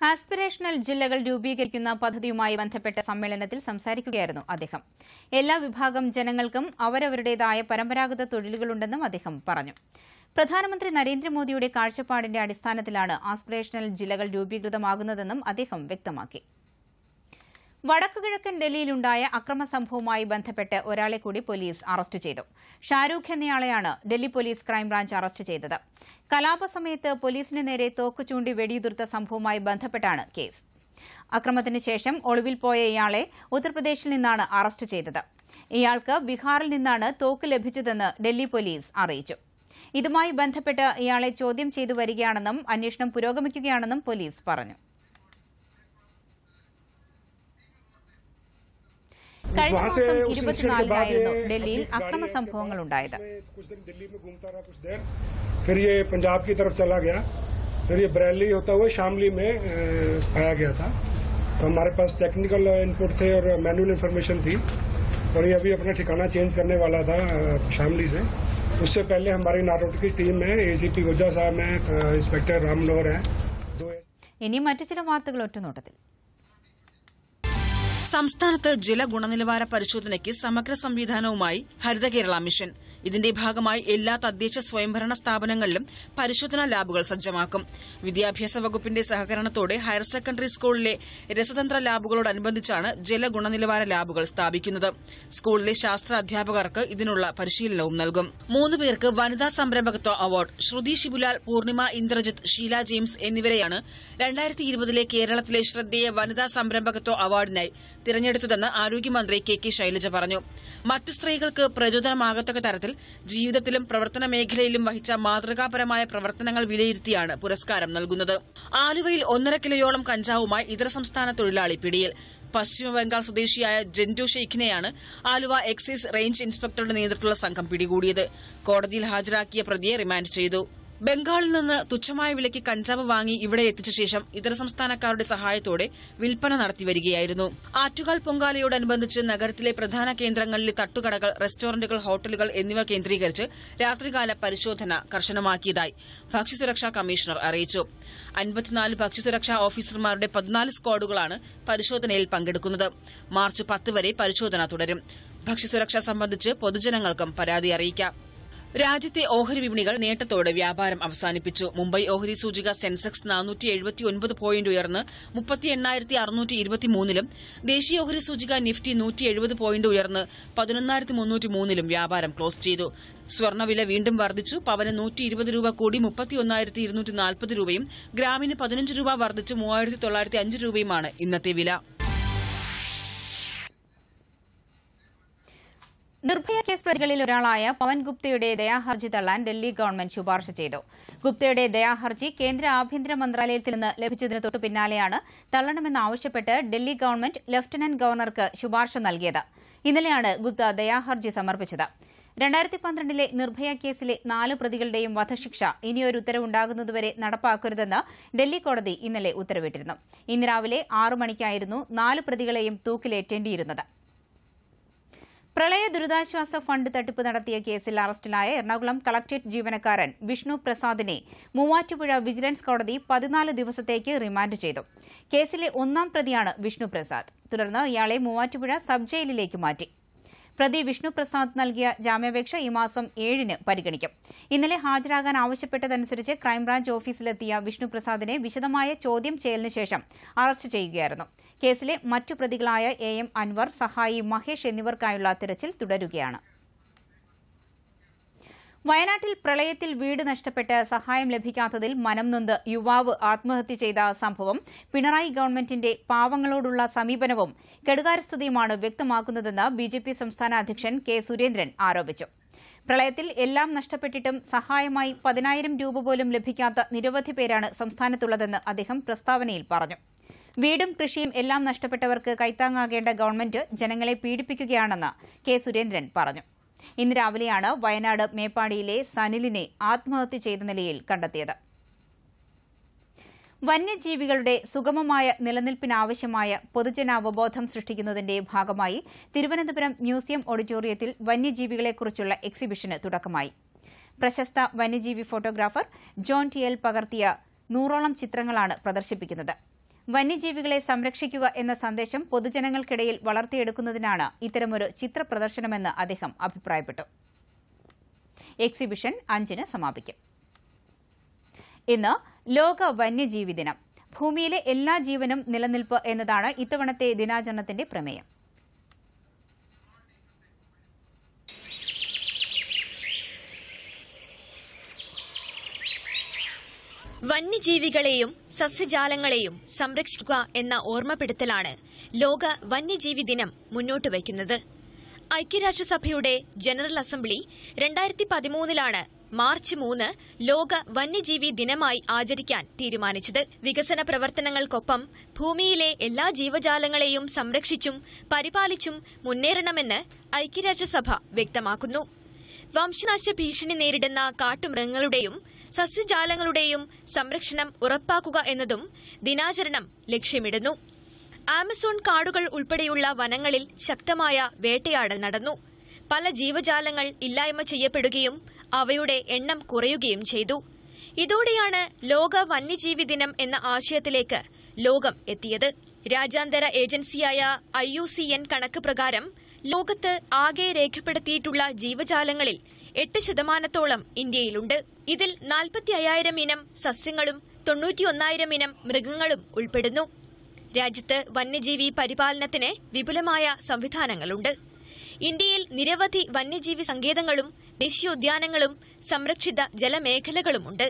A: ആസ്പിറേഷണൽ ജില്ലകൾ രൂപീകരിക്കുന്ന പദ്ധതിയുമായി ബന്ധപ്പെട്ട സമ്മേളനത്തിൽ സംസാരിക്കുകയായിരുന്നു അദ്ദേഹം എല്ലാ വിഭാഗം ജനങ്ങൾക്കും അവരവരുടേതായ പരമ്പരാഗത തൊഴിലുകളുണ്ടെന്നും അദ്ദേഹം പറഞ്ഞു പ്രധാനമന്ത്രി നരേന്ദ്രമോദിയുടെ കാഴ്ചപ്പാടിന്റെ അടിസ്ഥാനത്തിലാണ് ആസ്പിരേഷണൽ ജില്ലകൾ രൂപീകൃതമാകുന്നതെന്നും അദ്ദേഹം വ്യക്തമാക്കി വടക്കുകിഴക്കൻ ഡൽഹിയിലുണ്ടായ അക്രമ സംഭവവുമായി ബന്ധപ്പെട്ട് ഒരാളെ കൂടി പോലീസ് അറസ്റ്റ് ചെയ്തു ഷാരൂഖ് എന്നയാളെയാണ് ഡൽഹി പോലീസ് ക്രൈംബ്രാഞ്ച് അറസ്റ്റ് ചെയ്തത് കലാപ സമയത്ത് പോലീസിന് നേരെ തോക്ക് ചൂണ്ടി വെടിയുതിർത്ത സംഭവവുമായി ബന്ധപ്പെട്ടാണ് കേസ് അക്രമത്തിന് ശേഷം ഒളിവിൽ പോയ ഇയാളെ ഉത്തർപ്രദേശിൽ നിന്നാണ് അറസ്റ്റ് ചെയ്തത് ഇയാൾക്ക് ബീഹാറിൽ നിന്നാണ് തോക്ക് ലഭിച്ചതെന്ന് ഡൽഹി പോലീസ് അറിയിച്ചു ഇതുമായി ബന്ധപ്പെട്ട് ഇയാളെ ചോദ്യം ചെയ്തു വരികയാണെന്നും അന്വേഷണം പുരോഗമിക്കുകയാണെന്നും പോലീസ് പറഞ്ഞു
C: फिर ये पंजाब की तरफ चला गया फिर ये बरेली होता हुआ शामली में पाया गया था तो हमारे पास टेक्निकल इनपुट थे और मैनुअल इन्फॉर्मेशन थी और ये अभी अपना ठिकाना चेंज करने वाला था शामली से उससे पहले हमारी नारोट की टीम में एसीपी गुजा साहब हैं इंस्पेक्टर राम हैं है
G: മറ്റു ചില चल वार्ता സംസ്ഥാനത്ത് ജല ഗുണനിലവാര പരിശോധനയ്ക്ക് സമഗ്ര സംവിധാനവുമായി ഹരിത കേരള മിഷൻ ഇതിന്റെ ഭാഗമായി എല്ലാ തദ്ദേശ സ്വയംഭരണ സ്ഥാപനങ്ങളിലും പരിശോധനാ ലാബുകൾ സജ്ജമാക്കും വിദ്യാഭ്യാസ വകുപ്പിന്റെ സഹകരണത്തോടെ ഹയർ സെക്കൻഡറി സ്കൂളിലെ രസതന്ത്ര ലാബുകളോടനുബന്ധിച്ചാണ് ജലഗുണനിലവാര ലാബുകൾ സ്ഥാപിക്കുന്നത് സ്കൂളിലെ ശാസ്ത്ര അധ്യാപകർക്ക് ഇതിനുള്ള പരിശീലനവും നൽകും മൂന്ന് പേർക്ക് വനിതാ സംരംഭകത്വ അവാർഡ് ശ്രുതി ശിബുലാൽ പൂർണിമ ഇന്ദ്രജിത്ത് ഷീല ജെയിംസ് എന്നിവരെയാണ് രണ്ടായിരത്തി ഇരുപതിലെ കേരളത്തിലെ ശ്രദ്ധേയ വനിതാ സംരംഭകത്വ അവാർഡിനായി തിരഞ്ഞെടുത്തതെന്ന് ആരോഗ്യമന്ത്രി കെ കെ ശൈലജ പറഞ്ഞു മറ്റു സ്ത്രീകൾക്ക് പ്രചോദനമാകത്തക്ക തരത്തിൽ വിഭാഗത്തിൽ ജീവിതത്തിലും പ്രവർത്തന മേഖലയിലും വഹിച്ച മാതൃകാപരമായ പ്രവർത്തനങ്ങൾ വിലയിരുത്തിയാണ് പുരസ്കാരം നൽകുന്നത് ആലുവയിൽ ഒന്നര കിലോയോളം കഞ്ചാവുമായി ഇതര സംസ്ഥാന തൊഴിലാളി പിടിയിൽ പശ്ചിമബംഗാൾ സ്വദേശിയായ ജെന്റു ഷെയ്ഖിനെയാണ് ആലുവ എക്സൈസ് റേഞ്ച് ഇൻസ്പെക്ടറുടെ നേതൃത്വത്തിലുള്ള സംഘം പിടികൂടിയത് കോടതിയിൽ ഹാജരാക്കിയ പ്രതിയെ റിമാൻഡ് ചെയ്തു ബംഗാളിൽ നിന്ന് തുച്ഛമായ വിലയ്ക്ക് കഞ്ചാവ് വാങ്ങി ഇവിടെ എത്തിച്ച ശേഷം ഇതര സംസ്ഥാനക്കാരുടെ സഹായത്തോടെ വിൽപ്പന നടത്തിവരികയായിരുന്നു ആറ്റുകാൽ പൊങ്കാലയോടനുബന്ധിച്ച് നഗരത്തിലെ പ്രധാന കേന്ദ്രങ്ങളിലെ തട്ടുകടകൾ റെസ്റ്റോറന്റുകൾ ഹോട്ടലുകൾ എന്നിവ കേന്ദ്രീകരിച്ച് രാത്രികാല പരിശോധന കർശനമാക്കിയതായി ഭക്ഷ്യസുരക്ഷാ കമ്മീഷണർ അറിയിച്ചു അൻപത്തിനാല് ഭക്ഷ്യസുരക്ഷാ ഓഫീസർമാരുടെ പതിനാല് സ്ക്വാഡുകളാണ് പരിശോധനയിൽ പങ്കെടുക്കുന്നത് മാർച്ച് പത്ത് വരെ പരിശോധന തുടരും ഭക്ഷ്യസുരക്ഷ സംബന്ധിച്ച് പൊതുജനങ്ങൾക്കും പരാതി അറിയിക്കാം രാജ്യത്തെ ഓഹരി വിപണികൾ നേട്ടത്തോടെ വ്യാപാരം അവസാനിപ്പിച്ചു മുംബൈ ഓഹരി സൂചിക സെൻസെക്സ് നാനൂറ്റി പോയിന്റ് ഉയർന്ന് ദേശീയ ഓഹരി സൂചിക നിഫ്റ്റി നൂറ്റി എഴുപത് പോയിന്റ് ഉയർന്ന് പതിനൊന്നായിരത്തിലും വ്യാപാരം ക്ലോസ് ചെയ്തു സ്വർണ്ണവില വീണ്ടും വർദ്ധിച്ചു പവന് നൂറ്റി ഇരുപത് രൂപ കൂടി മുപ്പത്തിയൊന്നായിരത്തി ഇരുന്നൂറ്റി നാൽപ്പത് രൂപയും ഗ്രാമിന് പതിനഞ്ച് രൂപ വർദ്ധിച്ച് മൂവായിരത്തി തൊള്ളായിരത്തി അഞ്ച് രൂപയുമാണ് ഇന്നത്തെ വില
A: നിർഭയ കേസ് പ്രതികളിൽ ഒരാളായ പവൻ ഗുപ്തയുടെ ദയാഹർജി തള്ളാൻ ഡൽഹി ഗവൺമെന്റ് ശുപാർശ ചെയ്തു ഗുപ്തയുടെ ദയാഹർജി കേന്ദ്ര ആഭ്യന്തര മന്ത്രാലയത്തിൽ നിന്ന് ലഭിച്ചതിന് തൊട്ടു പിന്നാലെയാണ് തള്ളണമെന്നാവശ്യപ്പെട്ട് ഡൽഹി ഗവൺമെന്റ് ലഫ്റ്റനന്റ് ഗവർണർക്ക് ശുപാർശ നൽകിയത് ഇന്നലെയാണ് ഗുപ്ത ദയാഹർജി സമർപ്പിച്ചത് രണ്ടായിരത്തി പന്ത്രണ്ടിലെ നിർഭയ കേസിലെ നാല് പ്രതികളുടെയും വധശിക്ഷ ഇനിയൊരു ഉത്തരവുണ്ടാകുന്നതുവരെ നടപ്പാക്കരുതെന്ന് ഡൽഹി കോടതി ഇന്നലെ ഉത്തരവിട്ടിരുന്നു ഇന്ന് രാവിലെ ആറു മണിക്കായിരുന്നു നാല് പ്രതികളെയും തൂക്കിലേറ്റേണ്ടിയിരുന്നത് പ്രളയ ദുരിതാശ്വാസ ഫണ്ട് തട്ടിപ്പ് നടത്തിയ കേസിൽ അറസ്റ്റിലായ എറണാകുളം കളക്ടറേറ്റ് ജീവനക്കാരൻ വിഷ്ണു പ്രസാദിനെ മൂവാറ്റുപുഴ വിജിലൻസ് കോടതി പതിനാല് ദിവസത്തേക്ക് റിമാൻഡ് ചെയ്തു കേസിലെ ഒന്നാം പ്രതിയാണ് വിഷ്ണു പ്രസാദ് തുടർന്ന് ഇയാളെ മൂവാറ്റുപുഴ സബ് ജയിലിലേക്ക് മാറ്റി പ്രതി വിഷ്ണുപ്രസാദ് നൽകിയ ജാമ്യാപേക്ഷ ഈ മാസം ഏഴിന് പരിഗണിക്കും ഇന്നലെ ഹാജരാകാൻ ആവശ്യപ്പെട്ടതനുസരിച്ച് ക്രൈംബ്രാഞ്ച് ഓഫീസിലെത്തിയ വിഷ്ണുപ്രസാദിനെ വിശദമായ ചോദ്യം ചെയ്യലിന് ശേഷം അറസ്റ്റ് ചെയ്യുകയായിരുന്നു കേസിലെ മറ്റു പ്രതികളായ എ എം അൻവർ സഹായി മഹേഷ് എന്നിവർക്കായുള്ള തിരച്ചിൽ തുടരുകയാണ് വയനാട്ടിൽ പ്രളയത്തിൽ വീട് നഷ്ടപ്പെട്ട് സഹായം ലഭിക്കാത്തതിൽ മനംനൊന്ത് യുവാവ് ആത്മഹത്യ ചെയ്ത സംഭവം പിണറായി ഗവൺമെന്റിന്റെ പാവങ്ങളോടുള്ള സമീപനവും കെടുകാരസ്ഥതയുമാണ് വ്യക്തമാക്കുന്നതെന്ന് ബിജെപി സംസ്ഥാന അധ്യക്ഷൻ കെ സുരേന്ദ്രൻ ആരോപിച്ചു പ്രളയത്തിൽ എല്ലാം നഷ്ടപ്പെട്ടിട്ടും സഹായമായി പതിനായിരം രൂപ പോലും ലഭിക്കാത്ത നിരവധി പേരാണ് സംസ്ഥാനത്തുള്ളതെന്ന് അദ്ദേഹം പ്രസ്താവനയിൽ പറഞ്ഞു വീടും കൃഷിയും എല്ലാം നഷ്ടപ്പെട്ടവർക്ക് കൈത്താങ്ങാകേണ്ട ഗവൺമെന്റ് ജനങ്ങളെ പീഡിപ്പിക്കുകയാണെന്ന് കെ സുരേന്ദ്രൻ പറഞ്ഞു ഇന്ന് രാവിലെയാണ് വയനാട് മേപ്പാടിയിലെ സനിലിനെ ആത്മഹത്യ ചെയ്ത നിലയിൽ കണ്ടെത്തിയത് വന്യജീവികളുടെ സുഗമമായ നിലനിൽപ്പിനാവശ്യമായ പൊതുജനാവബോധം സൃഷ്ടിക്കുന്നതിന്റെ ഭാഗമായി തിരുവനന്തപുരം മ്യൂസിയം ഓഡിറ്റോറിയത്തിൽ വന്യജീവികളെക്കുറിച്ചുള്ള എക്സിബിഷന് തുടക്കമായി പ്രശസ്ത വന്യജീവി ഫോട്ടോഗ്രാഫർ ജോൺ ടി എൽ പകർത്തിയ നൂറോളം ചിത്രങ്ങളാണ് പ്രദർശിപ്പിക്കുന്നത് വന്യജീവികളെ സംരക്ഷിക്കുക എന്ന സന്ദേശം പൊതുജനങ്ങൾക്കിടയിൽ വളർത്തിയെടുക്കുന്നതിനാണ് ഇത്തരമൊരു ചിത്ര പ്രദർശനമെന്ന് അദ്ദേഹം അഭിപ്രായപ്പെട്ടു എക്സിബിഷൻ അഞ്ചിന് സമാപിക്കും ഇന്ന് ലോക വന്യജീവി ദിനം ഭൂമിയിലെ എല്ലാ ജീവനും നിലനിൽപ്പ് എന്നതാണ് ഇത്തവണത്തെ ദിനാചരണത്തിന്റെ പ്രമേയം
H: വന്യജീവികളെയും സസ്യജാലങ്ങളെയും സംരക്ഷിക്കുക എന്ന ഓർമ്മപ്പെടുത്തലാണ് ലോക വന്യജീവി ദിനം മുന്നോട്ട് വയ്ക്കുന്നത് ഐക്യരാഷ്ട്രസഭയുടെ ജനറൽ അസംബ്ലി രണ്ടായിരത്തി പതിമൂന്നിലാണ് മാർച്ച് മൂന്ന് ലോക വന്യജീവി ദിനമായി ആചരിക്കാൻ തീരുമാനിച്ചത് വികസന പ്രവർത്തനങ്ങൾക്കൊപ്പം ഭൂമിയിലെ എല്ലാ ജീവജാലങ്ങളെയും സംരക്ഷിച്ചും പരിപാലിച്ചും മുന്നേറണമെന്ന് ഐക്യരാഷ്ട്രസഭ വ്യക്തമാക്കുന്നു വംശനാശ ഭീഷണി നേരിടുന്ന കാട്ടുമൃഗങ്ങളുടെയും സസ്യജാലങ്ങളുടെയും സംരക്ഷണം ഉറപ്പാക്കുക എന്നതും ദിനാചരണം ലക്ഷ്യമിടുന്നു ആമസോൺ കാടുകൾ ഉൾപ്പെടെയുള്ള വനങ്ങളിൽ ശക്തമായ വേട്ടയാടൽ നടന്നു പല ജീവജാലങ്ങൾ ഇല്ലായ്മ ചെയ്യപ്പെടുകയും അവയുടെ എണ്ണം കുറയുകയും ചെയ്തു ഇതോടെയാണ് ലോക വന്യജീവി ദിനം എന്ന ആശയത്തിലേക്ക് ലോകം എത്തിയത് രാജ്യാന്തര ഏജൻസിയായ ഐ യു സി എൻ കണക്ക് പ്രകാരം ലോകത്ത് ആകെ രേഖപ്പെടുത്തിയിട്ടുള്ള ജീവജാലങ്ങളിൽ എട്ട് ശതമാനത്തോളം ഇന്ത്യയിലുണ്ട് ഇതിൽ നാൽപ്പത്തി അയ്യായിരം ഇനം സസ്യങ്ങളും തൊണ്ണൂറ്റിയൊന്നായിരം ഇനം മൃഗങ്ങളും ഉൾപ്പെടുന്നു രാജ്യത്ത് വന്യജീവി പരിപാലനത്തിന് വിപുലമായ സംവിധാനങ്ങളുണ്ട് ഇന്ത്യയിൽ നിരവധി വന്യജീവി സങ്കേതങ്ങളും ദേശീയോദ്യാനങ്ങളും സംരക്ഷിത ജലമേഖലകളുമുണ്ട്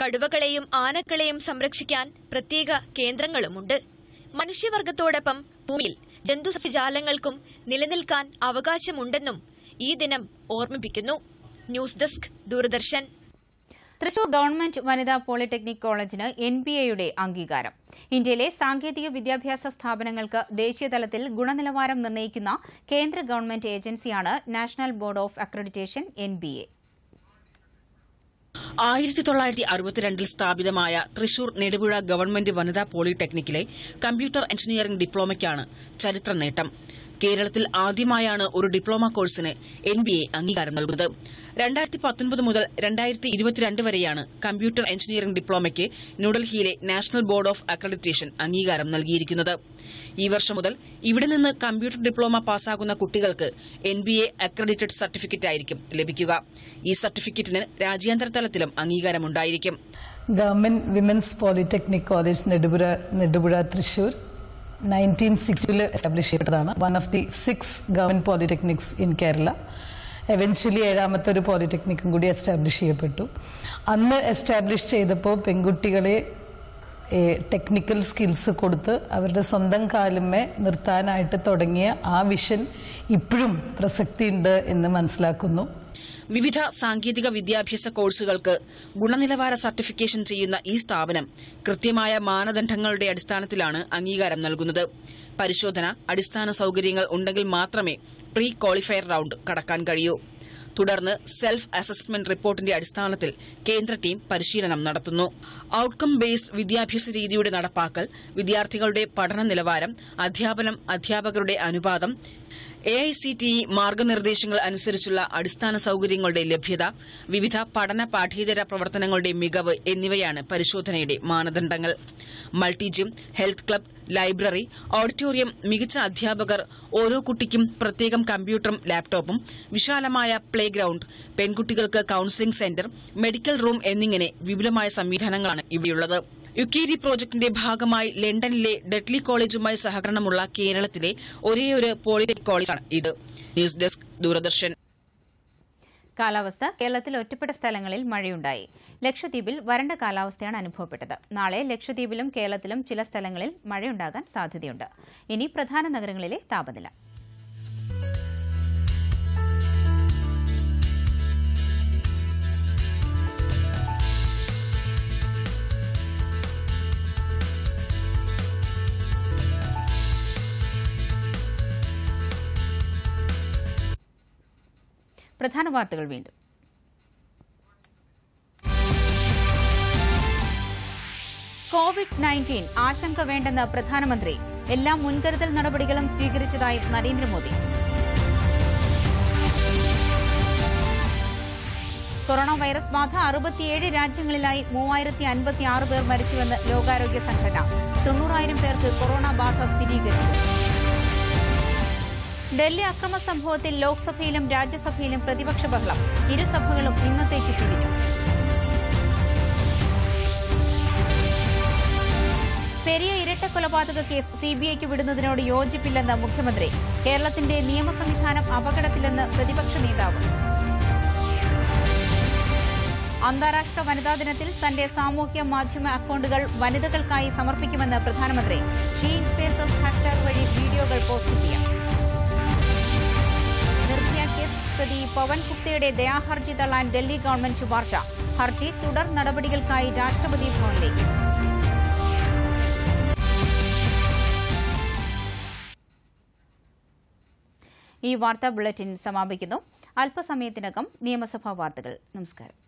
H: കടുവകളെയും ആനക്കളെയും സംരക്ഷിക്കാൻ പ്രത്യേക കേന്ദ്രങ്ങളുമുണ്ട് മനുഷ്യവർഗത്തോടൊപ്പം ഭൂമിയിൽ ജന്തുസസ്യജാലങ്ങൾക്കും നിലനിൽക്കാൻ അവകാശമുണ്ടെന്നും ഈ ദിനം ഓർമ്മിപ്പിക്കുന്നു news desk Doordarshan Thrissur government വനിതാ പോളിടെക്നിക് കോളേജിന് എൻ
A: ബി എയുടെ അംഗീകാരം ഇന്ത്യയിലെ സാങ്കേതിക വിദ്യാഭ്യാസ സ്ഥാപനങ്ങൾക്ക് ദേശീയതലത്തിൽ ഗുണനിലവാരം നിർണ്ണയിക്കുന്ന കേന്ദ്ര ഗവൺമെന്റ് ഏജൻസിയാണ് national board of accreditation N B A
G: ആയിരത്തി തൊള്ളായിരത്തി അറുപത്തിരണ്ടിൽ സ്ഥാപിതമായ തൃശൂർ നെടുപുഴ ഗവൺമെന്റ് വനിതാ പോളിടെക്നിക്കിലെ കമ്പ്യൂട്ടർ എഞ്ചിനീയറിംഗ് ഡിപ്ലോമയ്ക്കാണ് ചരിത്ര നേട്ടം കേരളത്തിൽ ആദ്യമായാണ് ഒരു ഡിപ്ലോമ കോഴ്സിന് എൻ ബി എ അംഗീകാരം നൽകുന്നത് രണ്ടായിരത്തി പത്തൊൻപത് മുതൽ രണ്ടായിരത്തി ഇരുപത്തിരണ്ട് വരെയാണ് കമ്പ്യൂട്ടർ എഞ്ചിനീയറിംഗ് ഡിപ്ലോമയ്ക്ക് ന്യൂഡൽഹിയിലെ നാഷണൽ ബോർഡ് ഓഫ് അക്രഡിറ്റേഷൻ അംഗീകാരം നൽകിയിരിക്കുന്നത് ഈ വർഷം മുതൽ ഇവിടെ നിന്ന് കമ്പ്യൂട്ടർ ഡിപ്ലോമ പാസ്സാകുന്ന കുട്ടികൾക്ക് N B A accredited certificate ആയിരിക്കും ലഭിക്കുക ഈ സർട്ടിഫിക്കറ്റിന് രാജ്യാന്തര തലത്തിലും അംഗീകാരമുണ്ടായിരിക്കും
D: government women's polytechnic college Nedupuzha Nedupuzha Thrissur nineteen സിക്സ്റ്റിയിൽ എസ്റ്റാബ്ലിഷ് ചെയ്യപ്പെട്ടതാണ് one of the six government polytechnics in Kerala eventually ഏഴാമത്തെ ഒരു പോളിടെക്നിക്കും കൂടി എസ്റ്റാബ്ലിഷ് ചെയ്യപ്പെട്ടു അന്ന് എസ്റ്റാബ്ലിഷ് ചെയ്തപ്പോൾ പെൺകുട്ടികളെ ടെക്നിക്കൽ സ്കിൽസ് കൊടുത്ത് അവരുടെ സ്വന്തം കാലുമേ നിർത്താനായിട്ട് തുടങ്ങിയ ആ വിഷൻ ഇപ്പോഴും പ്രസക്തിയുണ്ട് എന്ന് മനസ്സിലാക്കുന്നു
G: വിവിധ സാങ്കേതിക വിദ്യാഭ്യാസ കോഴ്സുകൾക്ക് ഗുണനിലവാര സർട്ടിഫിക്കേഷൻ ചെയ്യുന്ന ഈ സ്ഥാപനം കൃത്യമായ മാനദണ്ഡങ്ങളുടെ അടിസ്ഥാനത്തിലാണ് അംഗീകാരം നൽകുന്നത് പരിശോധന അടിസ്ഥാന സൌകര്യങ്ങൾ ഉണ്ടെങ്കിൽ മാത്രമേ പ്രീ ക്വാളിഫയർ റൌണ്ട് കടക്കാൻ കഴിയൂ തുടർന്ന് സെൽഫ് അസസ്മെന്റ് റിപ്പോർട്ടിന്റെ അടിസ്ഥാനത്തിൽ കേന്ദ്ര ടീം പരിശീലനം നടത്തുന്നു ഔട്ട്കം ബേസ്ഡ് വിദ്യാഭ്യാസ രീതിയുടെ നടപ്പാക്കൽ വിദ്യാർത്ഥികളുടെ പഠന നിലവാരം അധ്യാപനം അധ്യാപകരുടെ അനുപാതം A I C T E മാർഗനിർദ്ദേശങ്ങൾ അനുസരിച്ചുള്ള അടിസ്ഥാന സൌകര്യങ്ങളുടെ ലഭ്യത വിവിധ പഠന പാഠ്യേതര പ്രവർത്തനങ്ങളുടെ മികവ് എന്നിവയാണ് പരിശോധനയുടെ മാനദണ്ഡങ്ങൾ multigym health club library auditorium മികച്ച അധ്യാപകർ ഓരോ കുട്ടിക്കും പ്രത്യേകം കമ്പ്യൂട്ടറും ലാപ്ടോപ്പും വിശാലമായ പ്ലേ ഗ്രൌണ്ട് പെൺകുട്ടികൾക്ക് കൌൺസിലിംഗ് സെന്റർ മെഡിക്കൽ റൂം എന്നിങ്ങനെ വിപുലമായ സംവിധാനങ്ങളാണ് ഇവിടെയുള്ളത് യുക്കീരി പ്രോജക്ടിന്റെ ഭാഗമായി ലണ്ടനിലെ ഡെഡ്ലി കോളേജുമായി സഹകരണമുള്ള കേരളത്തിലെ ഒരേയൊരു പോളിടെക് കോളേജാണ് ഇത് ന്യൂസ് ഡെസ്ക് ദൂരദർശൻ
A: കാലാവസ്ഥ കേരളത്തിൽ ഒറ്റപ്പെട്ട സ്ഥലങ്ങളിൽ മഴയുണ്ടായി ലക്ഷദ്വീപിൽ വരണ്ട കാലാവസ്ഥയാണ് അനുഭവപ്പെട്ടത് നാളെ ലക്ഷദ്വീപിലും കേരളത്തിലും ചില സ്ഥലങ്ങളിൽ മഴയുണ്ടാകാൻ സാധ്യതയുണ്ട് ഇനി പ്രധാന നഗരങ്ങളിലെ താപനില പ്രധാന വാർത്തകൾ വീണ്ടും കോവിഡ് നയൻറ്റീൻ ആശങ്ക വേണ്ടെന്ന് പ്രധാനമന്ത്രി എല്ലാ മുൻകരുതൽ നടപടികളും സ്വീകരിച്ചതായും നരേന്ദ്രമോദി കൊറോണ വൈറസ് ബാധ അറുപത്തിയേഴ് രാജ്യങ്ങളിലായി മൂവായിരത്തി അൻപത്തിയാറ് പേർ മരിച്ചുവെന്ന് ലോകാരോഗ്യ സംഘടന തൊണ്ണൂറായിരം പേർക്ക് കൊറോണ ബാധ സ്ഥിരീകരിച്ചു ഡൽഹി അക്രമ സംഭവത്തിൽ ലോക്സഭയിലും രാജ്യസഭയിലും പ്രതിപക്ഷ ബഹളം ഇരുസഭകളും ഇന്നത്തേക്ക് പിരിഞ്ഞു പെരിയ ഇരട്ട കൊലപാതക കേസ് സിബിഐക്ക് വിടുന്നതിനോട് യോജിപ്പില്ലെന്ന് മുഖ്യമന്ത്രി കേരളത്തിന്റെ നിയമ സംവിധാനം അപകടത്തിലെന്ന് പ്രതിപക്ഷ നേതാവ് അന്താരാഷ്ട്ര വനിതാ ദിനത്തിൽ തന്റെ സാമൂഹ്യ മാധ്യമ അക്കൌണ്ടുകൾ വനിതകൾക്കായി സമർപ്പിക്കുമെന്ന് പ്രധാനമന്ത്രി ഷീ ഇൻസ്പേസസ് ഹാഷ്ടാഗ് വഴി വീഡിയോകൾ പോസ്റ്റ് ചെയ്യാം പ്രതി പവൻ ഗുപ്തയുടെ ദയാഹർജി തള്ളാൻ ഡൽഹി ഗവൺമെന്റ് ശുപാർശ ഹർജി തുടർ നടപടികൾക്കായി രാഷ്ട്രപതി ഭവനിലേക്ക് ഈ വാർത്താ ബുള്ളറ്റിൻ സമാപിക്കുന്നു അല്പസമയത്തിനകം നിയമസഭാ വാർത്തകൾ നമസ്കാരം